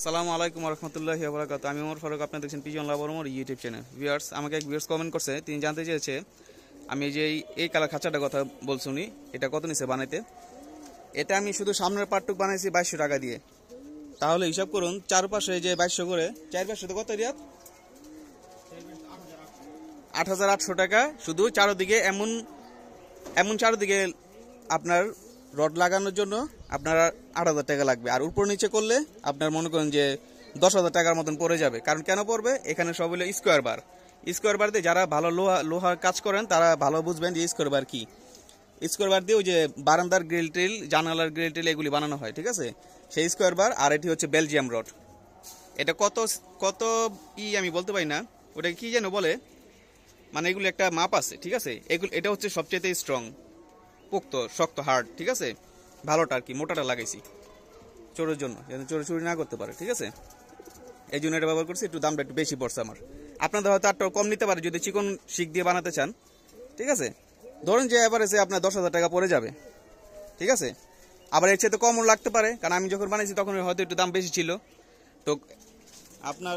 আসসালামু আলাইকুম রহমতুল্লাহ বরাকাত আমি আমার ফারুক আপনি দেখছেন pigeon love Omar YouTube channel viewers আমাকে এক ভিউর্স কমেন্ট করছে তিনি জানতে চেয়েছে আমি যে এই কালার খাঁচাটার কথা বলছি উনি এটা কত নিছে বানাইতে এটা আমি শুধু সামনের পাটটুক বানাইছি বাইশশো টাকা দিয়ে তাহলে হিসাব করুন চারপাশে যে বাইশশো করে চারপাশে তো কত রিয়াত আট হাজার আটশো টাকা শুধু চারোদিকে এমন এমন চারোদিকে আপনার রড লাগানোর জন্য আপনার আট হাজার টাকা লাগবে আর উপর নিচে করলে আপনার মনে করেন যে দশ হাজার টাকার মতন পড়ে যাবে কারণ কেন পড়বে এখানে সব হলো স্কোয়ার বার স্কোয়ার বার দিয়ে যারা ভালো লোহা লোহার কাজ করেন তারা ভালো বুঝবেন যে স্কোয়ার বার কী স্কোয়ার বার দিয়ে ওই যে বারান্দার গ্রিল ট্রিল জানালার গ্রিল টিল এগুলি বানানো হয় ঠিক আছে সেই স্কোয়ার বার আর এটি হচ্ছে বেলজিয়াম রড এটা কত কত ই আমি বলতে পারি না ওটা কি যেন বলে মানে এগুলি একটা মাপ আছে ঠিক আছে এগুলো এটা হচ্ছে সবচেয়ে স্ট্রং পোক্ত শক্ত হার্ড ঠিক আছে ভালোটা আর কি মোটাটা লাগাইছি চোরের জন্য যেন চোর চুরি না করতে পারে ঠিক আছে এই জন্য এটা ব্যবহার করছি একটু দামটা একটু বেশি পড়ছে আমার আপনাদের হয়তো আটটাও কম নিতে পারে যদি চিকন শিক দিয়ে বানাতে চান ঠিক আছে ধরুন যে এবার এসে আপনার দশ হাজার টাকা পড়ে যাবে ঠিক আছে আবার এর চেয়ে কমও লাগতে পারে কারণ আমি যখন বানিয়েছি তখন হয়তো একটু দাম বেশি ছিল তো আপনার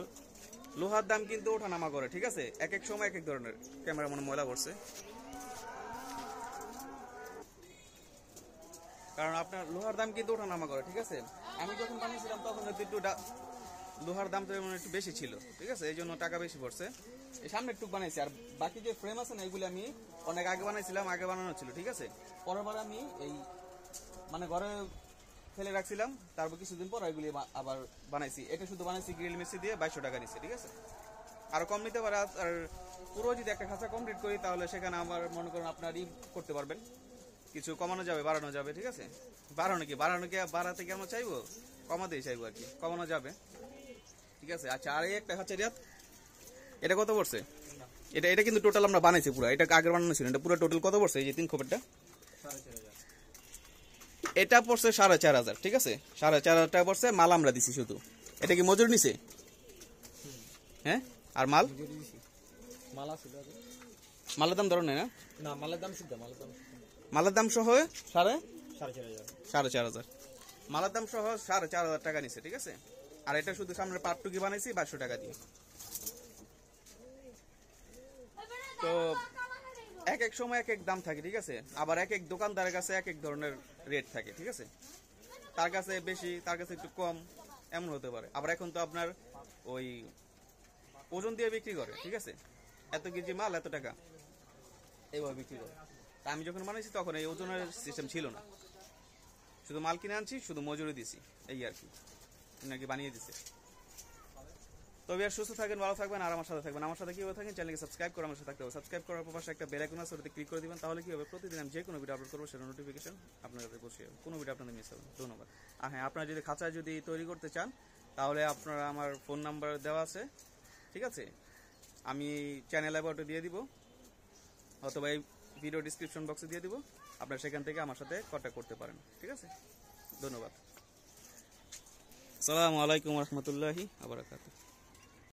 লোহার দাম কিন্তু ওঠা নামা করে ঠিক আছে এক এক সময় এক এক ধরনের ক্যামেরা মনে ময়লা পড়ছে কারণ আপনার লোহার দাম কিন্তু ওঠানামা করে ঠিক আছে আমি যখন বানিয়েছিলাম তখন একটু লোহার দাম তো একটু বেশি ছিল ঠিক আছে এই জন্য টাকা বেশি পড়ছে এই সামনে একটু বানাইছি আর বাকি যে ফ্রেম আছে না এগুলি আমি অনেক আগে বানাইছিলাম আগে বানানো ছিল ঠিক আছে পরেরবার আমি এই মানে ঘরে ফেলে রাখছিলাম তারপর কিছুদিন পর এগুলি আবার বানাইছি এটা শুধু বানাইছি গ্রিল মিস্ত্রি দিয়ে বাইশশো টাকা নিচ্ছে ঠিক আছে আর কম নিতে পারে আর পুরো যদি একটা খাঁচা কমপ্লিট করি তাহলে সেখানে আমার মনে করেন আপনারই করতে পারবেন কিছু কমানো যাবে বাড়ানো যাবে ঠিক আছে বাড়ানো কি বাড়ানো কি বাড়াতে কি আমরা চাইবো কমাতেই চাইবো আর কি কমানো যাবে ঠিক আছে আচ্ছা আর একটা হচ্ছে রিয়াত এটা কত পড়ছে এটা এটা কিন্তু টোটাল আমরা বানাইছি পুরো এটা আগের বানানো ছিল এটা পুরো টোটাল কত পড়ছে এই যে তিন খোপেরটা এটা পড়ছে সাড়ে চার হাজার ঠিক আছে সাড়ে চার হাজার টাকা পড়ছে মাল আমরা দিছি শুধু এটা কি মজুর নিছে হ্যাঁ আর মাল মালের দাম ধরনের না মালের দাম সিদ্ধা মালের দাম মালার দাম সহ সাড়ে সাড়ে চার হাজার মালার দাম সহ সাড়ে চার হাজার টাকা নিচ্ছে ঠিক আছে আর এটা শুধু সামনে পাটটুকি বানাইছি বারশো টাকা দিয়ে তো এক এক সময় এক এক দাম থাকে ঠিক আছে আবার এক এক দোকানদারের কাছে এক এক ধরনের রেট থাকে ঠিক আছে তার কাছে বেশি তার কাছে একটু কম এমন হতে পারে আবার এখন তো আপনার ওই ওজন দিয়ে বিক্রি করে ঠিক আছে এত কেজি মাল এত টাকা এইভাবে বিক্রি করে তা আমি যখন বানাইছি তখন এই ওজনের সিস্টেম ছিল না শুধু মাল কিনে আনছি শুধু মজুরি দিছি এই আর কি নাকি বানিয়ে দিছে তবে আর সুস্থ থাকবেন ভালো থাকবেন আর আমার সাথে থাকবেন আমার সাথে কীভাবে থাকেন চ্যানেলকে সাবস্ক্রাইব করে আমার সাথে থাকতে হবে সাবস্ক্রাইব করার পর পাশে একটা বেলাইকন আছে ওটাতে ক্লিক করে দিবেন তাহলে কী হবে প্রতিদিন আমি যে কোনো ভিডিও আপলোড করবো সেটা নোটিফিকেশন আপনার কাছে পৌঁছে যাবে কোনো ভিডিও আপনাদের মিস হবে ধন্যবাদ আর হ্যাঁ আপনারা যদি খাঁচা যদি তৈরি করতে চান তাহলে আপনারা আমার ফোন নাম্বার দেওয়া আছে ঠিক আছে আমি চ্যানেল অ্যাবাউটে দিয়ে দিব অথবা এই ভিডিও ডিসক্রিপশন বক্সে দিয়ে দিব আপনারা সেখান থেকে আমার সাথে কন্ট্যাক্ট করতে পারেন ঠিক আছে ধন্যবাদ সালামু আলাইকুম রহমতুল্লাহি আবরাকাতু